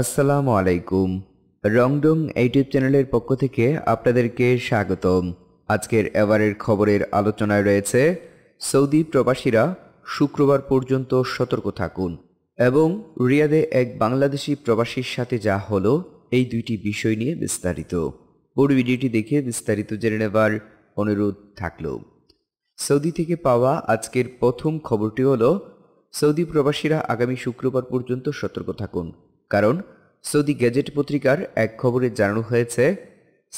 আসসালামু আলাইকুম রংডং ইউটিউব চ্যানেলের পক্ষ থেকে আপনাদেরকে স্বাগতম আজকের এবারের খবরের আলোচনায় রয়েছে সৌদি প্রবাসীরা শুক্রবার পর্যন্ত সতর্ক থাকুন এবং রিয়াদে এক বাংলাদেশি প্রবাসীর সাথে যা হলো এই দুইটি বিষয় নিয়ে বিস্তারিত পুরো ভিডিওটি দেখে বিস্তারিত জেনে নেবার অনুরোধ থাকল সৌদি থেকে পাওয়া আজকের প্রথম খবরটি হলো সৌদি প্রবাসীরা আগামী শুক্রবার পর্যন্ত সতর্ক থাকুন কারণ সৌদি গেজেট পত্রিকার এক খবরে জানানো হয়েছে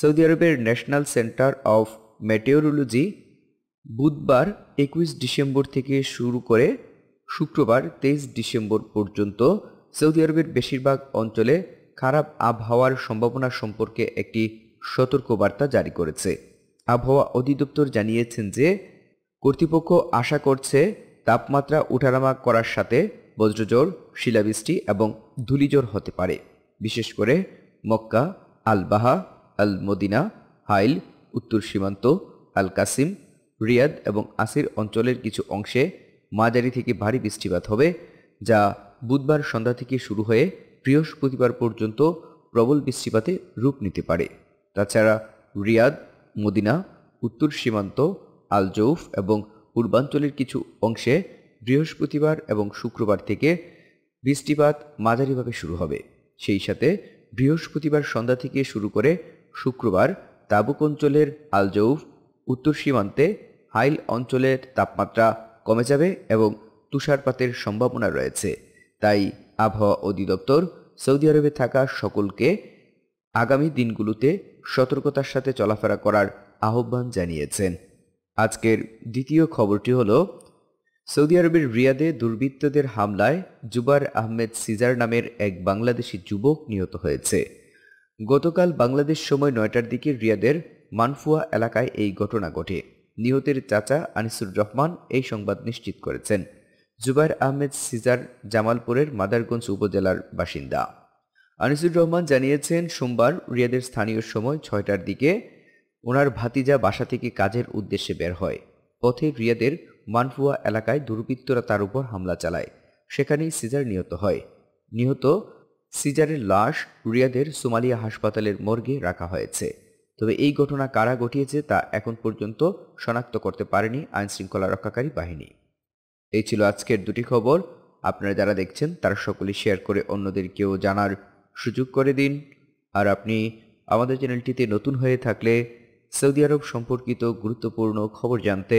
সৌদি আরবের ন্যাশনাল সেন্টার অফ মেটেওরোলজি বুধবার একুশ ডিসেম্বর থেকে শুরু করে শুক্রবার তেইশ ডিসেম্বর পর্যন্ত সৌদি আরবের বেশিরভাগ অঞ্চলে খারাপ আবহাওয়ার সম্ভাবনা সম্পর্কে একটি সতর্কবার্তা জারি করেছে আবহাওয়া অধিদপ্তর জানিয়েছেন যে কর্তৃপক্ষ আশা করছে তাপমাত্রা ওঠানামা করার সাথে বজ্রজোর শিলাবৃষ্টি এবং ধুলিজোর হতে পারে বিশেষ করে মক্কা আলবাহা আল মদিনা হাইল উত্তর সীমান্ত আল কাসিম রিয়াদ এবং আসির অঞ্চলের কিছু অংশে মাঝারি থেকে ভারী বৃষ্টিপাত হবে যা বুধবার সন্ধ্যা থেকে শুরু হয়ে বৃহস্পতিবার পর্যন্ত প্রবল বৃষ্টিপাতে রূপ নিতে পারে তাছাড়া রিয়াদ মদিনা উত্তর সীমান্ত আলজৌফ এবং পূর্বাঞ্চলের কিছু অংশে বৃহস্পতিবার এবং শুক্রবার থেকে বৃষ্টিপাত মাঝারিভাবে শুরু হবে সেই সাথে বৃহস্পতিবার সন্ধ্যা থেকে শুরু করে শুক্রবার তাবুক অঞ্চলের আলজৌফ উত্তর সীমান্তে হাইল অঞ্চলের তাপমাত্রা কমে যাবে এবং তুষারপাতের সম্ভাবনা রয়েছে তাই আবহাওয়া অধিদপ্তর সৌদি আরবে থাকা সকলকে আগামী দিনগুলোতে সতর্কতার সাথে চলাফেরা করার আহ্বান জানিয়েছেন আজকের দ্বিতীয় খবরটি হলো সৌদি আরবের রিয়াদে দুর্বৃত্তদের হামলায় জুবার আহমেদ সিজার নামের এক বাংলাদেশি যুবক নিহত হয়েছে গতকাল বাংলাদেশ সময় নয়টার দিকে রিয়াদের মানফুয়া এলাকায় এই ঘটনা ঘটে নিহতের চাচা আনিসুর রহমান এই সংবাদ নিশ্চিত করেছেন জুবাইর আহমেদ সিজার জামালপুরের মাদারগঞ্জ উপজেলার বাসিন্দা আনিসুর রহমান জানিয়েছেন সোমবার রিয়াদের স্থানীয় সময় ছয়টার দিকে ওনার ভাতিজা বাসা থেকে কাজের উদ্দেশ্যে বের হয় পথে রিয়াদের মানফুয়া এলাকায় দুর্বৃত্তরা তার উপর হামলা চালায় সেখানেই সিজার নিহত হয় নিহত সিজারের লাশ রিয়াদের সোমালিয়া হাসপাতালের মর্গে রাখা হয়েছে তবে এই ঘটনা কারা ঘটিয়েছে তা এখন পর্যন্ত শনাক্ত করতে পারেনি আইনশৃঙ্খলা রক্ষাকারী বাহিনী এই ছিল আজকের দুটি খবর আপনারা যারা দেখছেন তারা সকলে শেয়ার করে অন্যদেরকেও জানার সুযোগ করে দিন আর আপনি আমাদের চ্যানেলটিতে নতুন হয়ে থাকলে সৌদি আরব সম্পর্কিত গুরুত্বপূর্ণ খবর জানতে